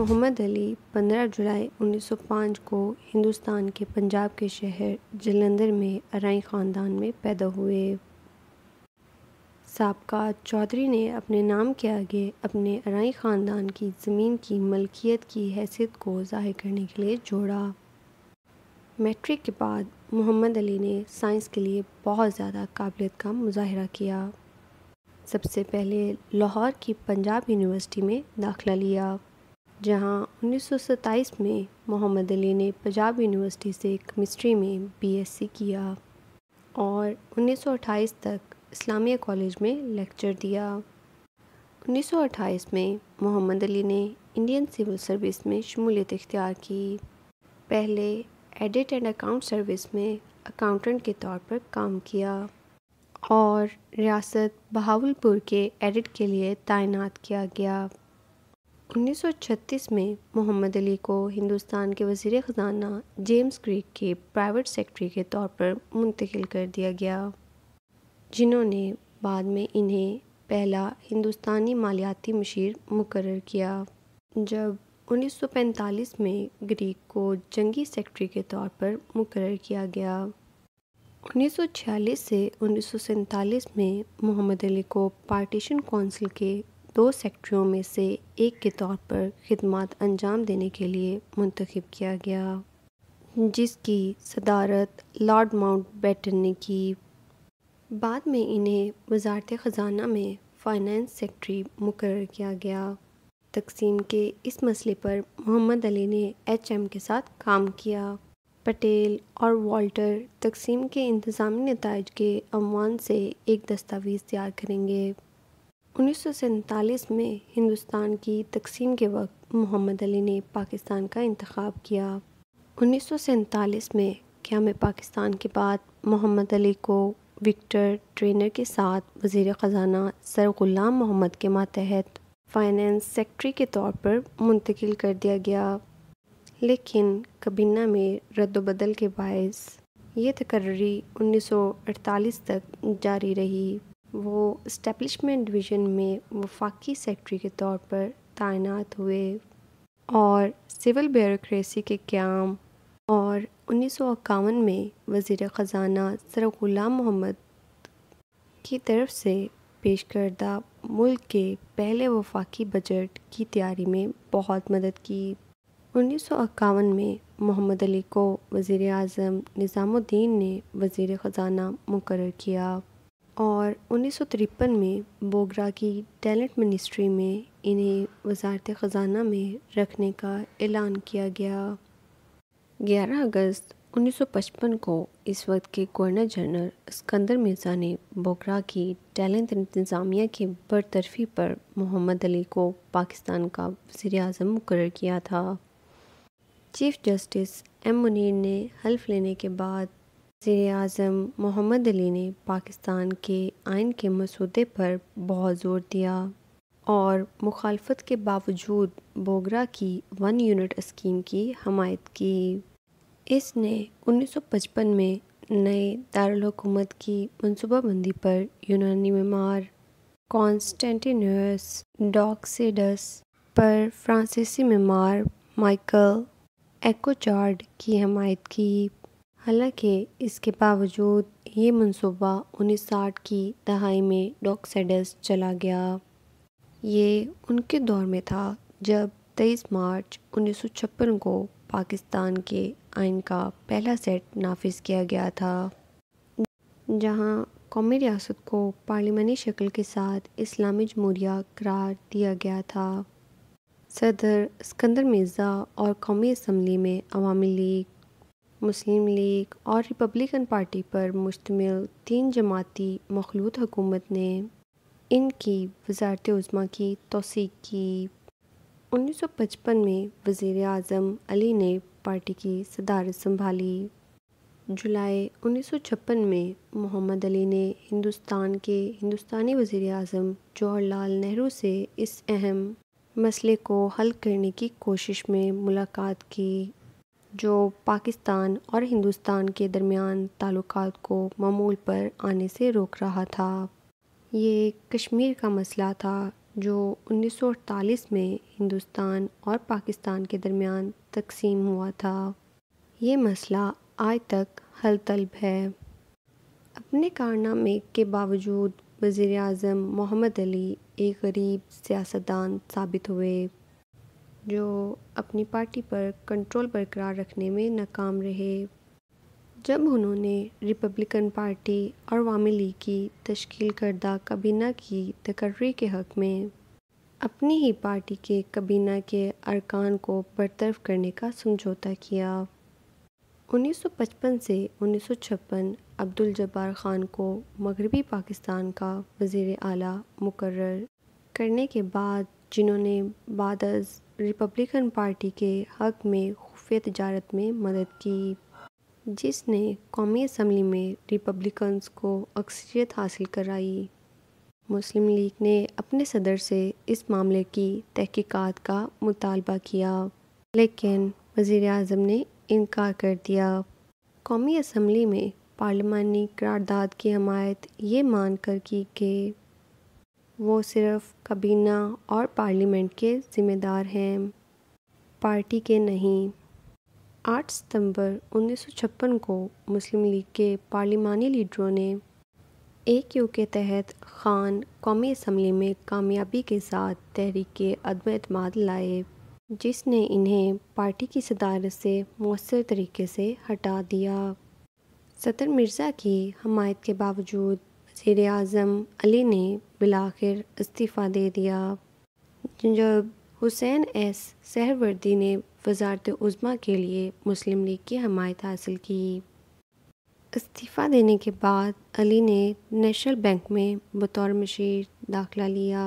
मोहम्मद अली 15 जुलाई 1905 को हिंदुस्तान के पंजाब के शहर जलंधर में अराई ख़ानदान में पैदा हुए सबका चौधरी ने अपने नाम के आगे अपने अराई ख़ानदान की ज़मीन की मलकियत की हैसियत को ज़ाहिर करने के लिए जोड़ा मैट्रिक के बाद मोहम्मद अली ने साइंस के लिए बहुत ज़्यादा काबिलियत का मुजाहरा किया सबसे पहले लाहौर की पंजाब यूनिवर्सिटी में दाखला लिया जहां उन्नीस में मोहम्मद अली ने पंजाब यूनिवर्सिटी से केमिस्ट्री में बीएससी किया और 1928 तक इस्लामिया कॉलेज में लेक्चर दिया 1928 में मोहम्मद अली ने इंडियन सिविल सर्विस में शमूलियत इख्तियार की पहले एडिट एंड अकाउंट सर्विस में अकाउंटेंट के तौर पर काम किया और रियासत बहावलपुर के एडिट के लिए तैनात किया गया 1936 में मोहम्मद अली को हिंदुस्तान के वजीर ख़जाना जेम्स क्रिक के प्राइवेट सेक्रेटरी के तौर पर मुंतकिल कर दिया गया जिन्होंने बाद में इन्हें पहला हिंदुस्तानी मालियाती मशीर मुकर किया जब 1945 में ग्रीक को जंगी सेक्रेटरी के तौर पर मुकर किया गया 1946 से उन्नीस में मोहम्मद अली को पार्टीशन कौंसिल के दो सेक्ट्रियों में से एक के तौर पर खदमात अंजाम देने के लिए मंतखब किया गया जिसकी सदारत लॉर्ड माउंट बैटन ने की बाद में इन्हें वजारत ख़जाना में फाइनेंस सेक्रेटरी मुकर किया गया तकसीम के इस मसले पर मोहम्मद अली ने एच एम के साथ काम किया पटेल और वाल्टर तकसीम के इंतज़ामी नतज के अमवान से एक दस्तावेज़ तैयार करेंगे उन्नीस में हिंदुस्तान की तकसीम के वक्त मोहम्मद अली ने पाकिस्तान का इंतखब किया उन्नीस में क्या में पाकिस्तान के बाद मोहम्मद अली को विक्टर ट्रेनर के साथ वजीर ख़जाना सर गुलाम मोहम्मद के मातहत फाइनेंस सेक्रट्री के तौर पर मुंतकिल कर दिया गया लेकिन कबीना में रद्दबदल के बायस ये तकर्री 1948 तक जारी रही वो इस्टेब्लिशमेंट डिवीज़न में वफाकी सेक्रेटरी के तौर पर तैनात हुए और सिविल ब्यूरोसी के क्याम और उन्नीस में वज़ी ख़जाना सर ग़ुलाम मोहम्मद की तरफ से पेश करदा मुल्क के पहले वफाकी बजट की तैयारी में बहुत मदद की उन्नीस में मोहम्मद अली को वज़ी अजम निज़ामुद्दीन ने वज़ी ख़जाना मुकर किया और उन्नीस में बोगरा की टैलेंट मिनिस्ट्री में इन्हें वजारत ख़जाना में रखने का ऐलान किया गया 11 अगस्त 1955 को इस वक्त के गवर्नर जनरल सिकंदर मिर्ज़ा ने बोगरा की टैलेंट इंतज़ामिया के बरतरफी पर मोहम्मद अली को पाकिस्तान का वज़ी अजम मुकर किया था चीफ जस्टिस एम मुनीर ने हल्फ लेने के बाद वजीर अजम मोहम्मद अली ने पाकिस्तान के आइन के मसूदे पर बहुत जोर दिया और मुखालफत के बावजूद बोगरा की वन यूनिट स्कीम की हमायत की इसने 1955 में नए दारकूमत की मनसूबाबंदी पर यूनानी मीमार कॉन्स्टेंटिनस डॉक्सीडस पर फ्रांसीसी मीमार माइकल एक्चार्ड की हमायत की हालांकि इसके बावजूद ये मंसूबा उन्नीस साठ की दहाई में डॉक्सेडस चला गया ये उनके दौर में था जब 23 मार्च उन्नीस को पाकिस्तान के आइन का पहला सेट नाफिज किया गया था जहां कौमी रियासत को पार्लिमानी शक्ल के साथ इस्लामी जमहूरिया करार दिया गया था सदर सिकंदर मिर्ज़ा और कौमी इसम्बली में अवामी लीग मुस्लिम लीग और रिपब्लिकन पार्टी पर मुश्तमिल तीन जमाती मखलूत हुकूमत ने इनकी वजारत उज़मा की तोसी की 1955 में वज़ी अजम अली ने पार्टी की सदारत संभाली जुलाई 1956 में मोहम्मद अली ने हिंदुस्तान के हिंदुस्तानी वज़ी अजम जवाहरलाल नेहरू से इस अहम मसले को हल करने की कोशिश में मुलाकात की जो पाकिस्तान और हिंदुस्तान के दरमियान ताल्लुक़ को मामूल पर आने से रोक रहा था ये कश्मीर का मसला था जो 1948 में हिंदुस्तान और पाकिस्तान के दरमियान तकसीम हुआ था ये मसला आज तक हल तलब है अपने कारनामे के बावजूद वज़ी अजम मोहम्मद अली एक गरीब सियासतदान साबित हुए जो अपनी पार्टी पर कंट्रोल बरकरार रखने में नाकाम रहे जब उन्होंने रिपब्लिकन पार्टी और वामी लीग की तश्कील करदा काबीना की तकर्री के हक़ में अपनी ही पार्टी के काबीना के अरकान को बरतरफ करने का समझौता किया 1955 से 1956 अब्दुल जब्बार ख़ान को मगरबी पाकिस्तान का वज़ी अली मुकर करने के बाद जिन्होंने बाद रिपब्लिकन पार्टी के हक में खुफिया तजारत में मदद की जिसने कौमी असम्बली में रिपब्लिकन्स को अक्सरियत हासिल कराई मुस्लिम लीग ने अपने सदर से इस मामले की तहकीकात का मुतालबा किया लेकिन वजीर अजम ने इनकार कर दिया कौमी असम्बली में पार्लिमानी करारदाद की हमायत ये मान कर की कि वो सिर्फ कबीना और पार्लियामेंट के ज़िम्मेदार हैं पार्टी के नहीं 8 सितंबर 1956 को मुस्लिम लीग के पार्लिमानी लीडरों ने ए क्यू के तहत खान कौमी असम्बली में कामयाबी के साथ तहरीक के अदम अतमाद लाए जिसने इन्हें पार्टी की सदारत से मौसर तरीके से हटा दिया सतर मिर्ज़ा की हमायत के बावजूद सर अज़म अली ने बिलाखिर इस्तीफ़ा दे दिया जब हुसैन एस सहवर्दी ने वजारत उज़मा के लिए मुस्लिम लीग की हमायत हासिल की इस्तीफ़ा देने के बाद अली ने नेशनल बैंक में बतौर मशीर दाखिला लिया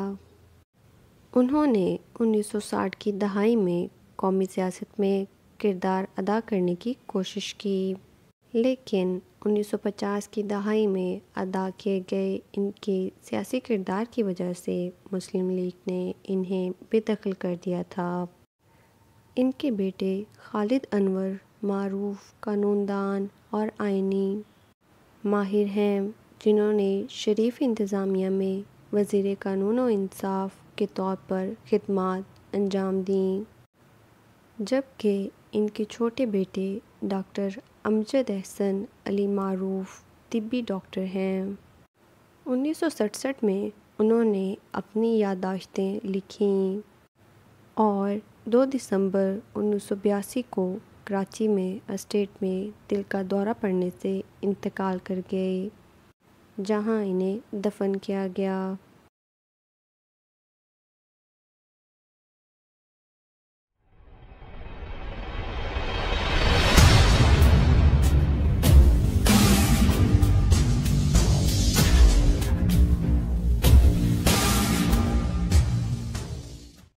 उन्होंने 1960 की दहाई में कौमी सियासत में किरदार अदा करने की कोशिश की लेकिन 1950 की दहाई में अदा किए गए इनके सियासी किरदार की वजह से मुस्लिम लीग ने इन्हें बेदखल कर दिया था इनके बेटे खालिद अनवर मारूफ कानूनदान और आइनी माहिर हैं जिन्होंने शरीफ इंतज़ामिया में वजीर कानून और इंसाफ के तौर पर खदमात अंजाम दी जबकि इनके छोटे बेटे डॉक्टर अमजद अहसन अली मारूफ तिबी डॉक्टर हैं 1967 में उन्होंने अपनी यादाश्तें लिखीं और 2 दिसंबर उन्नीस को कराची में अस्टेट में दिल का दौरा पड़ने से इंतकाल कर गए जहां इन्हें दफन किया गया